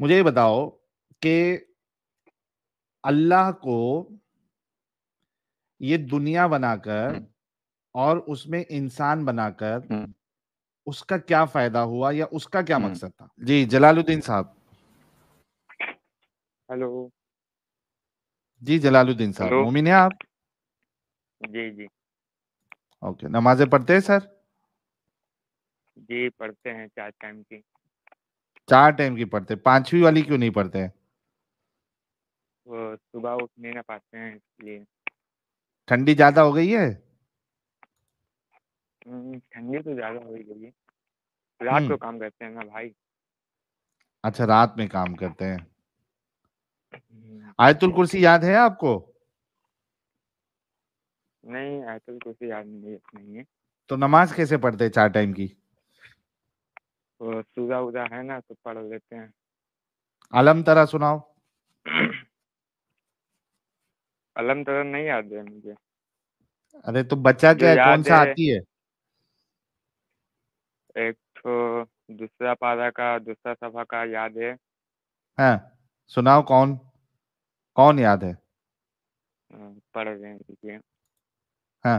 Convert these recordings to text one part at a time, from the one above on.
मुझे ये बताओ कि अल्लाह को ये दुनिया बनाकर हम्म। और उसमें इंसान बनाकर हम्म। उसका क्या फायदा हुआ या उसका क्या हम्म। मकसद था जी जलालुद्दीन साहब हेलो जी जलालुद्दीन साहब मोमिन है आप जी जी ओके नमाजें पढ़ते हैं सर जी पढ़ते हैं चार टाइम की चार टाइम की पढ़ते पांचवी वाली क्यों नहीं पढ़ते वो सुबह उठने ना पाते हैं इसलिए ठंडी ज्यादा हो गई है हम्म, ठंडी तो ज्यादा हो गई है रात को हम्म। काम करते हैं ना भाई अच्छा रात में काम करते हैं हम्म। आयतुल कुर्सी याद है आपको नहीं आयतुल कुर्सी याद नहीं है तो नमाज कैसे पढ़ते चार टाइम की तो सूजा उजा है ना तो पढ़ लेते हैं अलम तरह सुनाओ अलम तरह नहीं याद है मुझे अरे तो बच्चा क्या है कौन सा आती है एक तो दूसरा पारा का दूसरा सभा का याद है हाँ, सुनाओ कौन कौन याद है पढ़ रहे हैं हाँ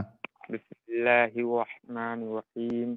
बिस्मिल्लाहिर्रहमानिर्रहीम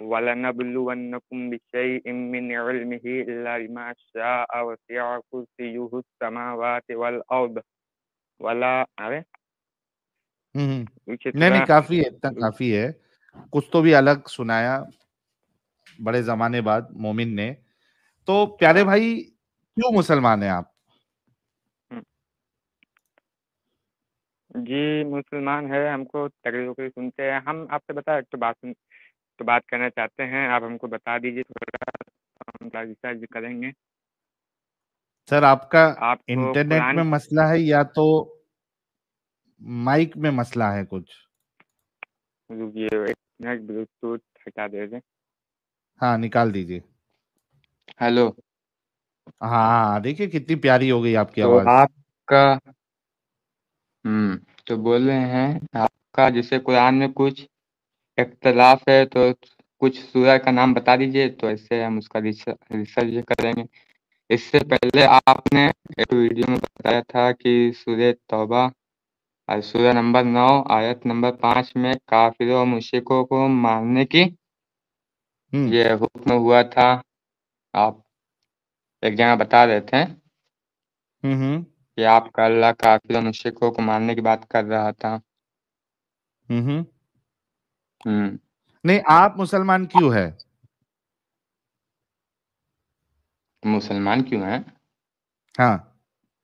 ولنبلونكم بشيء من علمه إلا بما شاء وسع كرسيه السماوات والأرض ولا अरे हम्म, हम्म। नहीं नहीं काफी है इतना काफी है कुछ तो भी अलग सुनाया बड़े जमाने बाद मोमिन ने तो प्यारे हाँ। भाई क्यों मुसलमान है आप हम्म। जी मुसलमान है हमको तकलीफ सुनते हैं हम आपसे बता एक तो बात सुनते तो बात करना चाहते हैं आप हमको बता दीजिए थोड़ा हम रिसर्च करेंगे सर आपका आप इंटरनेट में मसला है या तो माइक में मसला है कुछ रुकिए ब्लूटूथ हटा दे दें हाँ निकाल दीजिए हेलो हाँ, हाँ, हाँ देखिए कितनी प्यारी हो गई आपकी तो आवाज आपका हम्म तो बोल रहे हैं आपका जैसे कुरान में कुछ इख्तलाफ है तो कुछ सूरह का नाम बता दीजिए तो ऐसे हम उसका रिसर्च करेंगे इससे पहले आपने एक वीडियो में बताया था कि सूर्य तौबा और सूर्य नंबर नौ आयत नंबर पाँच में काफिरों और मुशिकों को मारने की हम्म। ये हुक्म हुआ था आप एक जगह बता रहे थे हम्म, हम्म। कि आपका अल्लाह काफिर मुशिकों को मारने की बात कर रहा था हम्म। नहीं आप मुसलमान क्यों है मुसलमान क्यों है हाँ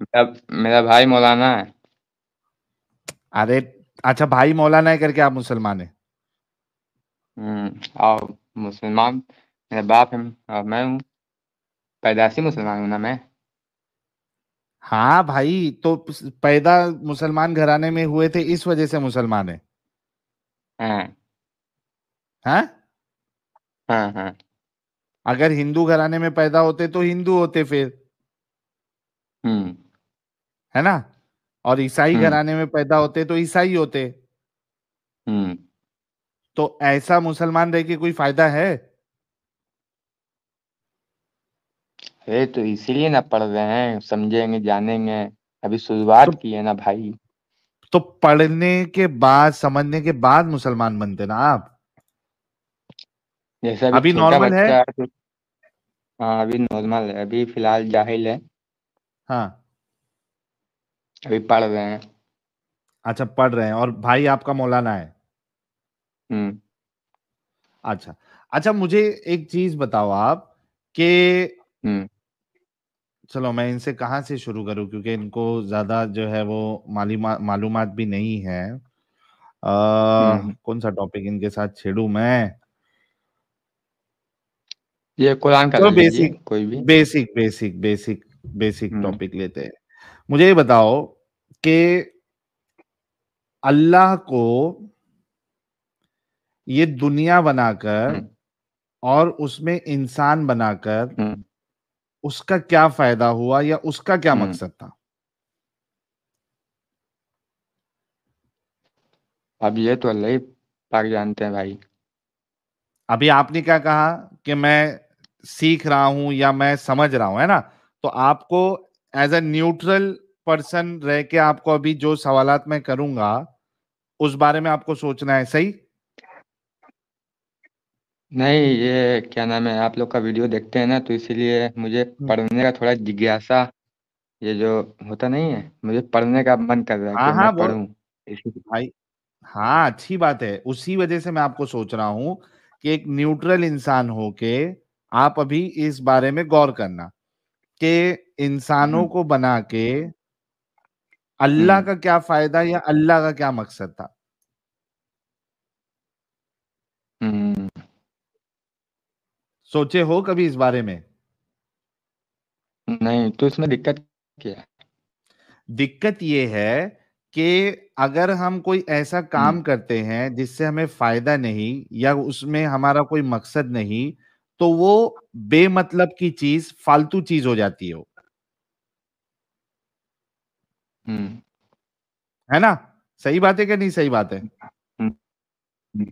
मेरा मेरा भाई मौलाना है अरे अच्छा भाई मौलाना है करके आप मुसलमान है और हम्म, मुसलमान मेरा बाप है और मैं हूँ पैदासी मुसलमान हूँ ना मैं हाँ भाई तो पैदा मुसलमान घराने में हुए थे इस वजह से मुसलमान है हाँ। हाँ? हाँ हाँ अगर हिंदू घराने में पैदा होते तो हिंदू होते फिर हम्म है ना और ईसाई हम्म। घराने में पैदा होते तो ईसाई होते हम्म तो ऐसा मुसलमान रह के कोई फायदा है ए, तो इसीलिए ना पढ़ रहे हैं समझेंगे जानेंगे अभी शुरुआत तो, की है ना भाई तो पढ़ने के बाद समझने के बाद मुसलमान बनते ना आप जैसे अभी, अभी नॉर्मल है तो- हाँ अभी नॉर्मल है अभी फिलहाल जाहिल है हाँ अभी पढ़ रहे हैं अच्छा पढ़ रहे हैं और भाई आपका मौलाना है हम्म। अच्छा अच्छा मुझे एक चीज बताओ आप के हम्म। चलो मैं इनसे कहा से शुरू करूं क्योंकि इनको ज्यादा जो है वो मालूम भी नहीं है आ, हम्म। कौन सा टॉपिक इनके साथ छेड़ू मैं ये कुरान का तो बेसिक कोई भी basic basic basic basic topic लेते हैं मुझे ये बताओ कि अल्लाह को ये दुनिया बनाकर हम्म। और उसमें इंसान बनाकर हम्म। उसका क्या फायदा हुआ या उसका क्या हम्म। मकसद था अब ये तो अल्लाह ही पाक जानते हैं भाई अभी आपने क्या कहा कि मैं सीख रहा हूं या मैं समझ रहा हूं है ना तो आपको एज ए न्यूट्रल पर्सन रह के आपको अभी जो सवाल मैं करूंगा उस बारे में आपको सोचना है सही नहीं ये क्या नाम है आप लोग का वीडियो देखते हैं ना तो इसीलिए मुझे हम्म। पढ़ने का थोड़ा जिज्ञासा ये जो होता नहीं है मुझे पढ़ने का मन कर रहा है हाँ, हाँ, भाई हाँ अच्छी बात है उसी वजह से मैं आपको सोच रहा हूँ कि एक न्यूट्रल इंसान हो के आप अभी इस बारे में गौर करना कि इंसानों हम्म। को बना के अल्लाह हम्म। का क्या फायदा या अल्लाह का क्या मकसद था हम्म। सोचे हो कभी इस बारे में नहीं तो इसमें दिक्कत क्या दिक्कत ये है कि अगर हम कोई ऐसा काम करते हैं जिससे हमें फायदा नहीं या उसमें हमारा कोई मकसद नहीं तो वो बेमतलब की चीज फालतू चीज हो जाती है हम्म। है ना सही बात है कि नहीं सही बात है हम्म।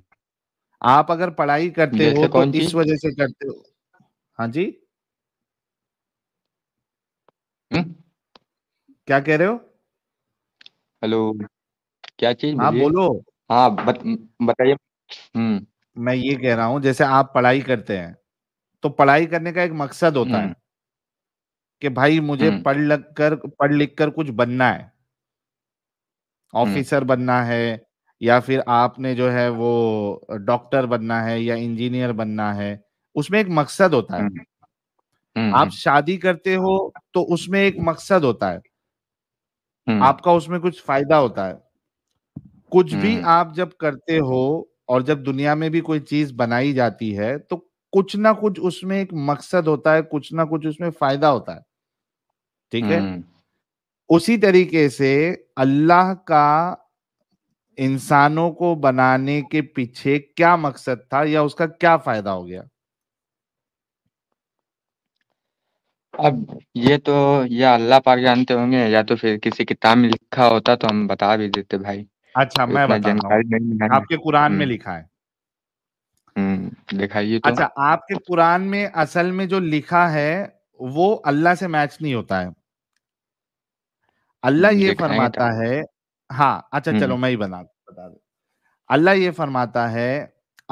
आप अगर पढ़ाई करते हो तो इस वजह से करते हो हाँ जी हुँ? हम्म। क्या कह रहे हो हेलो क्या चीज हाँ बोलो हाँ बताइए मैं ये कह रहा हूँ जैसे आप पढ़ाई करते हैं तो पढ़ाई करने का एक मकसद होता है हम्म। कि भाई मुझे हम्म। पढ़ लग कर पढ़ लिख कर कुछ बनना है हम्म। ऑफिसर बनना है या फिर आपने जो है वो डॉक्टर बनना है या इंजीनियर बनना है उसमें एक मकसद होता है आप शादी करते हो तो उसमें एक मकसद होता है आपका उसमें कुछ फायदा होता है कुछ भी आप जब करते हो और जब दुनिया में भी कोई चीज बनाई जाती है तो कुछ ना कुछ उसमें एक मकसद होता है कुछ ना कुछ उसमें फायदा होता है ठीक है हम्म। उसी तरीके से अल्लाह का इंसानों को बनाने के पीछे क्या मकसद था या उसका क्या फायदा हो गया अब ये तो या अल्लाह पाक जानते होंगे या तो फिर किसी किताब में लिखा होता तो हम बता भी देते भाई अच्छा मैं जानकारी आपके कुरान में हम्म। लिखा है हम्म, दिखाइए तो अच्छा आपके कुरान में असल में जो लिखा है वो अल्लाह से मैच नहीं होता है अल्लाह हम्म, ये फरमाता तो। है हाँ अच्छा चलो हम्म। मैं ही बना बता दू अल्लाह ये फरमाता है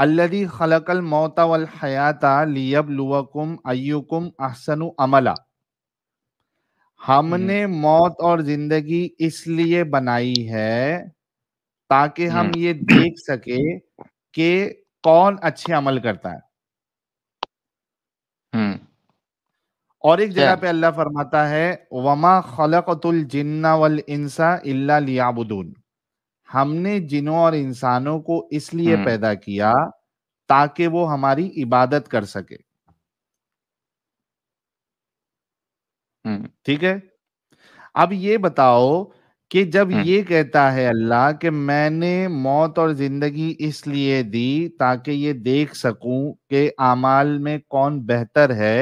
अल्लाह खलकल मोता वल हयाता लियब लियबलुवकुम अयुकुम अहसनु अमला हमने मौत और जिंदगी इसलिए बनाई है ताकि हम ये देख सके कि कौन अच्छे अमल करता है हम्म। और एक जगह पे अल्लाह फरमाता है वमा खलकतुल जिन्ना वल इंसा इल्ला लियाबुदून हमने जिनों और इंसानों को इसलिए हम्म। पैदा किया ताकि वो हमारी इबादत कर सके हम्म। ठीक है अब ये बताओ कि जब ये कहता है अल्लाह कि मैंने मौत और जिंदगी इसलिए दी ताकि ये देख सकूं कि आमाल में कौन बेहतर है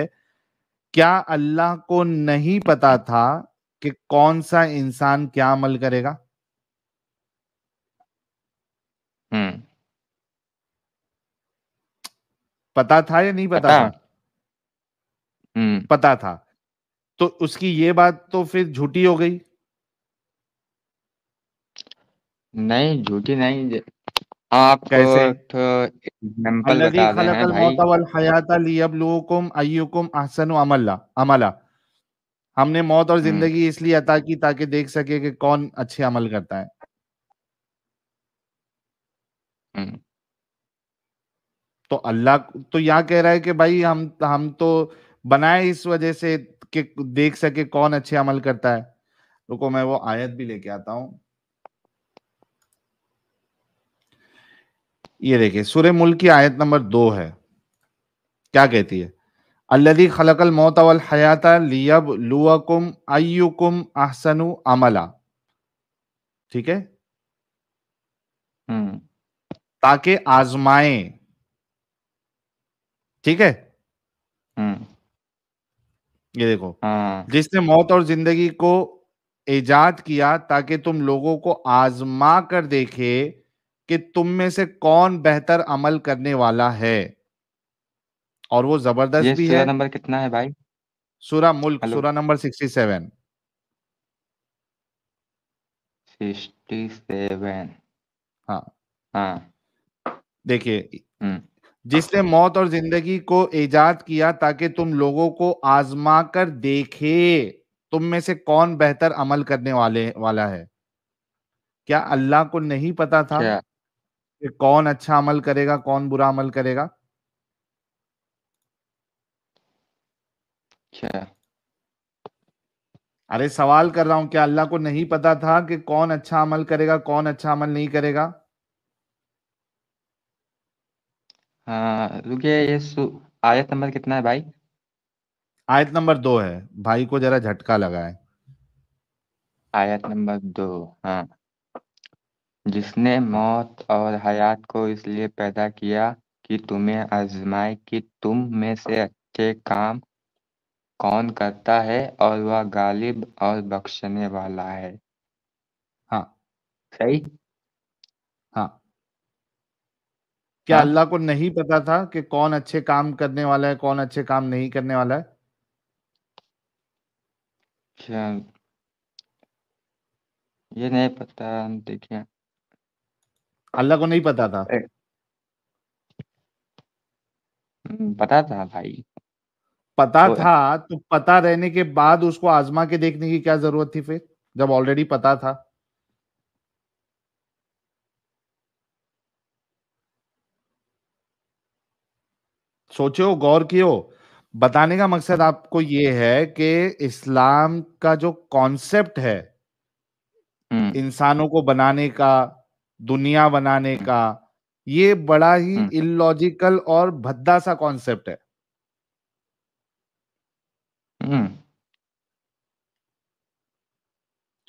क्या अल्लाह को नहीं पता था कि कौन सा इंसान क्या अमल करेगा पता था या नहीं पता, पता था पता था तो उसकी ये बात तो फिर झूठी हो गई नहीं, झूठी नहीं आप कैसे? बता अमला हमने मौत और हम्म। ज़िंदगी इसलिए अता की ताकि देख सके कि कौन अच्छे अमल करता है। हम्म। तो अल्लाह तो यहाँ कह रहा है कि भाई हम हम तो बनाए इस वज़ह से कि देख सके कौन अच्छे अमल करता है। रुको मैं वो आयत भी लेके आता हूँ। ये देखिए सूर्य मुल्क की आयत नंबर दो है क्या कहती है अल्लदी खलकल मौत अवल हयाता लियब लुअकुम अयुकुम अहसनु अमला ठीक है हम्म। ताकि आजमाए ठीक है हम्म। ये देखो हाँ। जिसने मौत और जिंदगी को ईजाद किया ताकि तुम लोगों को आजमा कर देखे कि तुम में से कौन बेहतर अमल करने वाला है और वो जबरदस्त भी है नंबर कितना है भाई सूरा मुल्क सूरा नंबर सेवन सिक्सटी सेवन हाँ, हाँ। देखिए हम्म। जिसने मौत और जिंदगी को ईजाद किया ताकि तुम लोगों को आजमा कर देखे तुम में से कौन बेहतर अमल करने वाले वाला है क्या अल्लाह को नहीं पता था क्या कि कौन अच्छा अमल करेगा कौन बुरा अमल करेगा क्या अरे सवाल कर रहा हूं क्या अल्लाह को नहीं पता था कि कौन अच्छा अमल करेगा कौन अच्छा अमल नहीं करेगा हाँ, रुकिए ये आयत नंबर कितना है भाई आयत नंबर दो है भाई को जरा झटका लगा है आयत नंबर दो हाँ जिसने मौत और हयात को इसलिए पैदा किया कि तुम्हें आजमाए कि तुम में से अच्छे काम कौन करता है और वह गालिब और बख्शने वाला है हाँ सही हाँ क्या हाँ अल्लाह को नहीं पता था कि कौन अच्छे काम करने वाला है कौन अच्छे काम नहीं करने वाला है अच्छा। ये नहीं पता देखिए अल्लाह को नहीं पता था पता था भाई पता तो था तो पता रहने के बाद उसको आजमा के देखने की क्या जरूरत थी फिर जब ऑलरेडी पता था सोचो गौर कियो बताने का मकसद आपको ये है कि इस्लाम का जो कॉन्सेप्ट है हम्म। इंसानों को बनाने का दुनिया बनाने का ये बड़ा ही इलॉजिकल हम्म। और भद्दा सा कॉन्सेप्ट है हम्म।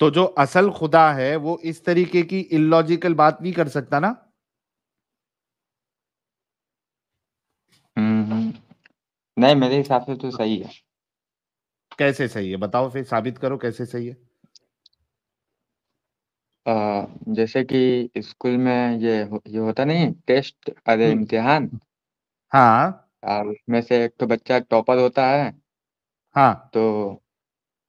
तो जो असल खुदा है वो इस तरीके की इलॉजिकल बात नहीं कर सकता ना हम्म, नहीं मेरे हिसाब से तो सही है कैसे सही है बताओ फिर साबित करो कैसे सही है आ, जैसे कि स्कूल में ये ये होता नहीं टेस्ट अरे हम्म। इम्तिहान हाँ और उसमें से एक तो बच्चा टॉपर होता है हाँ तो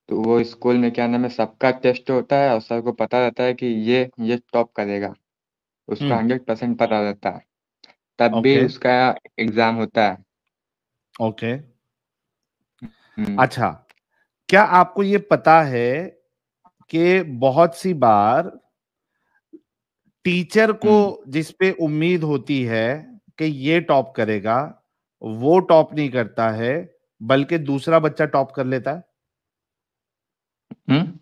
तो वो स्कूल में क्या नाम है सबका टेस्ट होता है और सर को पता रहता है कि ये ये टॉप करेगा उसका हम्म। हंड्रेड परसेंट पता रहता है तब भी उसका एग्जाम होता है ओके हम्म। अच्छा क्या आपको ये पता है कि बहुत सी बार टीचर को हम्म। जिस पे उम्मीद होती है कि ये टॉप करेगा वो टॉप नहीं करता है बल्कि दूसरा बच्चा टॉप कर लेता है हुँ? हम्म।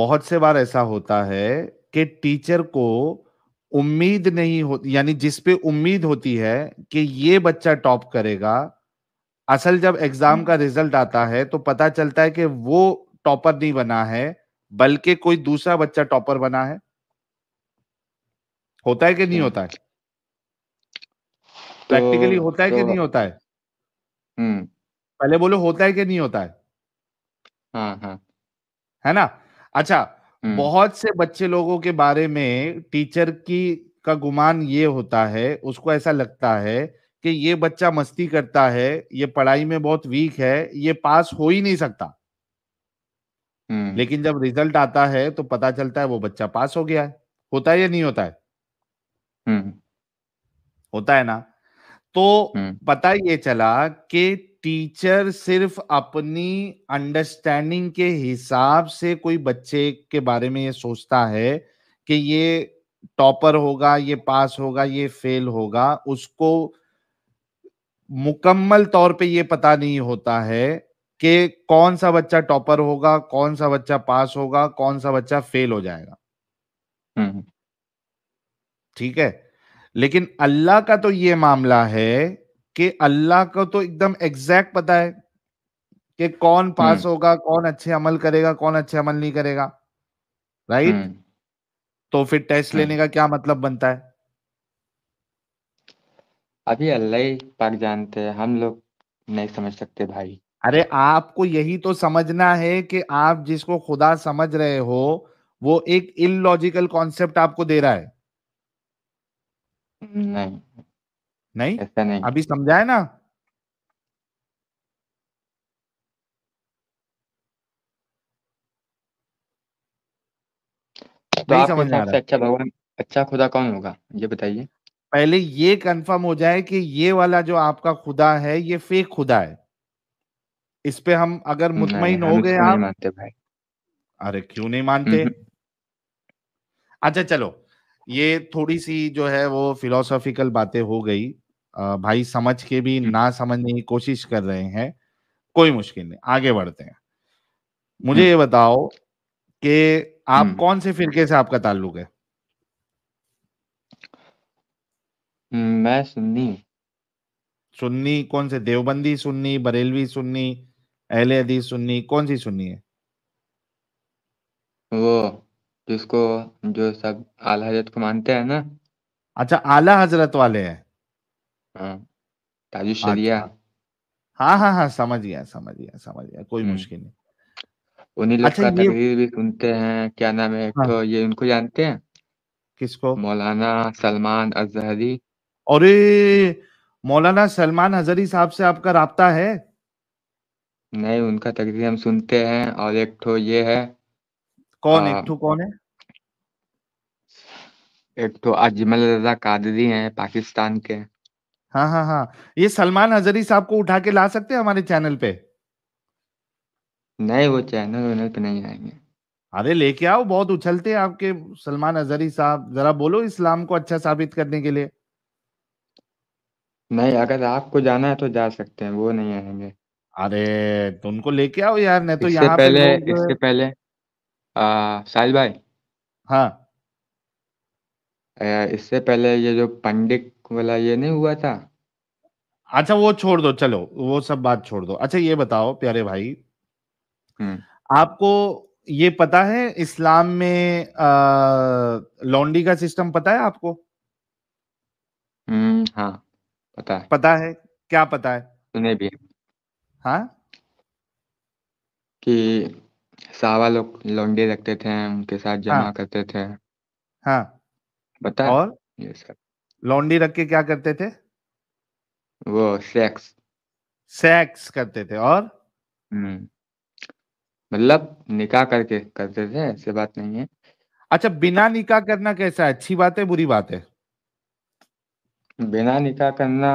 बहुत से बार ऐसा होता है कि टीचर को उम्मीद नहीं होती यानी जिस पे उम्मीद होती है कि ये बच्चा टॉप करेगा असल जब एग्जाम हम्म। का रिजल्ट आता है तो पता चलता है कि वो टॉपर नहीं बना है बल्कि कोई दूसरा बच्चा टॉपर बना है होता है कि नहीं हम्म। होता है प्रैक्टिकली तो होता है कि तो नहीं होता है हम्म। पहले बोलो होता है कि नहीं होता है हाँ, हाँ। है ना अच्छा हम्म। बहुत से बच्चे लोगों के बारे में टीचर की का गुमान ये होता है उसको ऐसा लगता है कि ये बच्चा मस्ती करता है ये पढ़ाई में बहुत वीक है ये पास हो ही नहीं सकता हम्म। लेकिन जब रिजल्ट आता है तो पता चलता है वो बच्चा पास हो गया है होता है या नहीं होता है हम्म। होता है ना तो हम्म। पता ये चला कि टीचर सिर्फ अपनी अंडरस्टैंडिंग के हिसाब से कोई बच्चे के बारे में ये सोचता है कि ये टॉपर होगा ये पास होगा ये फेल होगा उसको मुकम्मल तौर पे ये पता नहीं होता है कि कौन सा बच्चा टॉपर होगा कौन सा बच्चा पास होगा कौन सा बच्चा फेल हो जाएगा हम्म, हम्म। ठीक है लेकिन अल्लाह का तो ये मामला है कि अल्लाह को तो एकदम एग्जैक्ट पता है कि कौन हम्म। पास होगा कौन अच्छे अमल करेगा कौन अच्छे अमल नहीं करेगा राइट तो फिर टेस्ट लेने का क्या मतलब बनता है अभी अल्लाह ही पाक जानते हैं हम लोग नहीं समझ सकते भाई अरे आपको यही तो समझना है कि आप जिसको खुदा समझ रहे हो वो एक इलॉजिकल कॉन्सेप्ट आपको दे रहा है नहीं नहीं ऐसा नहीं अभी समझाए ना तो नहीं समझ आ अच्छा भगवान अच्छा खुदा कौन होगा ये बताइए पहले ये कंफर्म हो जाए कि ये वाला जो आपका खुदा है ये फेक खुदा है इस पे हम अगर मुतमिन हो गए आप मानते भाई अरे क्यों नहीं मानते हम्म। अच्छा चलो ये थोड़ी सी जो है वो फिलोसॉफिकल बातें हो गई भाई समझ के भी हम्म। ना समझने की कोशिश कर रहे हैं कोई मुश्किल नहीं आगे बढ़ते हैं मुझे हम्म। ये बताओ कि आप कौन से फिरके से आपका ताल्लुक है मैं सुन्नी सुन्नी कौन से देवबंदी सुन्नी बरेलवी सुन्नी अहले हदीस सुन्नी कौन सी सुन्नी है वो जिसको जो सब आला हजरत को मानते हैं ना अच्छा आला हजरत वाले हैं हाँ ताजु अच्छा। शरिया हाँ हाँ हाँ समझ गया समझ गया समझ गया कोई हम्म। मुश्किल नहीं उन्हीं लोग अच्छा, का तकरीर भी सुनते हैं क्या नाम है हाँ, तो ये उनको जानते हैं किसको मौलाना सलमान अजहरी अरे मौलाना सलमान हजरी साहब से आपका रहा है नहीं उनका तकदीर हम सुनते हैं और एक ठो ये है कौन आ, एक ठो कौन है एक ठो अजमल रजा कादरी हैं पाकिस्तान के हाँ हाँ हाँ ये सलमान हजरी साहब को उठा के ला सकते हैं हमारे चैनल पे नहीं वो चैनल वैनल पे नहीं आएंगे अरे लेके आओ बहुत उछलते हैं आपके सलमान अजहरी साहब जरा बोलो इस्लाम को अच्छा साबित करने के लिए नहीं अगर आपको जाना है तो जा सकते हैं वो नहीं आएंगे अरे तो उनको लेके आओ यार नहीं तो इससे यहाँ पे पहले लोग इससे पहले साहिल भाई हाँ आ, इससे पहले ये जो पंडित वाला ये नहीं हुआ था अच्छा वो छोड़ दो चलो वो सब बात छोड़ दो अच्छा ये बताओ प्यारे भाई हम्म। आपको ये पता है इस्लाम में लॉन्डी का सिस्टम पता है आपको हम्म हाँ पता है पता है क्या पता है सुने भी है हाँ? कि सावा लोग लौंडे रखते थे, उनके साथ हाँ। जमा करते थे। हाँ। बता और? ये सब। लौंडी रख के क्या करते थे? वो सेक्स। सेक्स करते थे और? हम्म। मतलब निकाह करके करते थे, ऐसे बात नहीं है। अच्छा बिना निकाह करना कैसा है? अच्छी बात है, बुरी बात है? बिना निकाह करना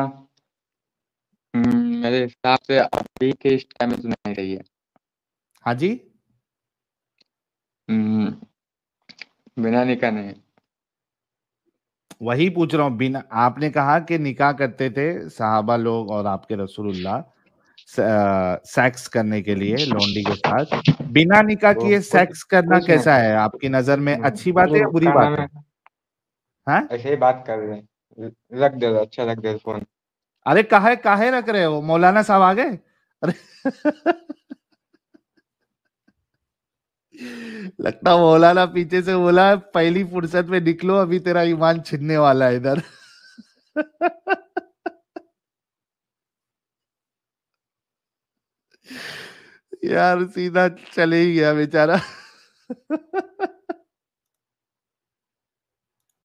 हम्म, मेरे हिसाब से अभी के इस टाइम में तो नहीं रही है हाँ जी हम्म, बिना निकाह नहीं वही पूछ रहा हूँ बिना आपने कहा कि निकाह करते थे साहबा लोग और आपके रसूलुल्लाह सेक्स करने के लिए लोंडी के साथ बिना निकाह किए सेक्स करना कैसा है आपकी नजर में अच्छी बात है या बुरी बात है हाँ? ऐसे ही बात कर रहे हैं रख दे अच्छा रख दे फोन अरे कहा है रख रहे हो मौलाना साहब आ गए अरे लगता मौलाना पीछे से बोला पहली फुर्सत में निकलो अभी तेरा ईमान छिनने वाला है इधर यार सीधा चले ही गया बेचारा